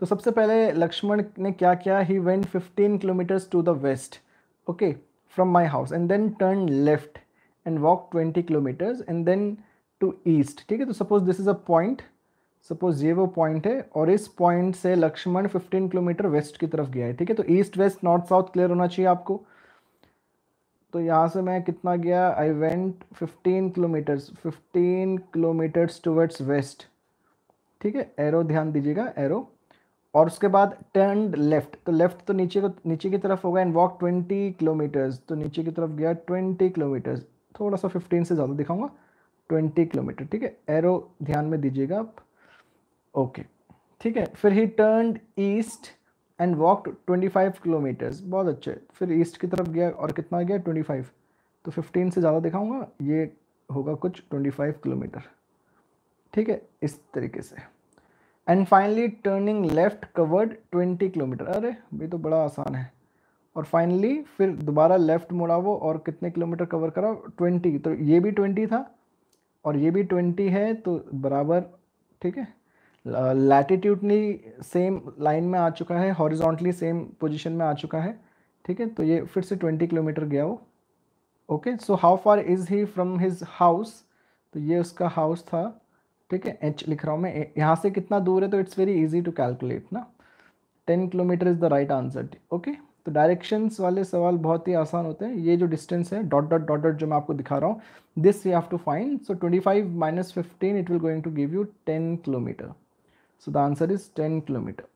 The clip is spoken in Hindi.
तो सबसे पहले लक्ष्मण ने क्या किया he went 15 kilometres to the west okay from my house and then turn left and walk 20 kilometres and then to east ठीक है तो suppose this is a point suppose ये वो पॉइंट है और इस पॉइंट से लक्ष्मण 15 किलोमीटर वेस्ट की तरफ गया है ठीक है तो east west north south clear होना चाहिए आपको तो यहाँ से मैं कितना गया I went fifteen kilometres fifteen kilometres towards west ठीक है एरो ध्यान दीजिएगा एरो और उसके बाद टर्न लेफ्ट तो लेफ्ट तो नीचे को नीचे की तरफ होगा एंड वॉक ट्वेंटी किलोमीटर्स तो नीचे की तरफ गया ट्वेंटी किलोमीटर्स थोड़ा सा फिफ्टीन से ज़्यादा दिखाऊंगा ट्वेंटी किलोमीटर ठीक है एरो ध्यान में दीजिएगा आप ओके ठीक है फिर he turn east and walked 25 kilometres बहुत अच्छे फिर ईस्ट की तरफ गया और कितना गया 25 तो 15 से ज़्यादा दिखाऊंगा ये होगा कुछ 25 किलोमीटर ठीक है इस तरीके से and finally turning left covered 20 kilometre अरे ये तो बड़ा आसान है और फाइनली फिर दोबारा लेफ्ट मुड़ा वो और कितने किलोमीटर कवर करा 20 तो ये भी 20 था और ये भी 20 है तो बराबर ठीक है लैटिट्यूडली सेम लाइन में आ चुका है हॉरिजॉन्टली सेम पोजिशन में आ चुका है ठीक है तो ये फिर से ट्वेंटी किलोमीटर गया वो okay so how far is he from his house तो ये उसका हाउस था ठीक है एच लिख रहा हूँ मैं यहाँ से कितना दूर है तो it's very easy to calculate ना ten kilometre is the right answer okay तो डायरेक्शंस वाले सवाल बहुत ही आसान होते हैं ये जो डिस्टेंस है डॉट डॉट डॉट डॉट जो मैं आपको दिखा रहा हूँ this you have to find so twenty five minus fifteen it will going to give you ten kilometre So the answer is 10 kilometer.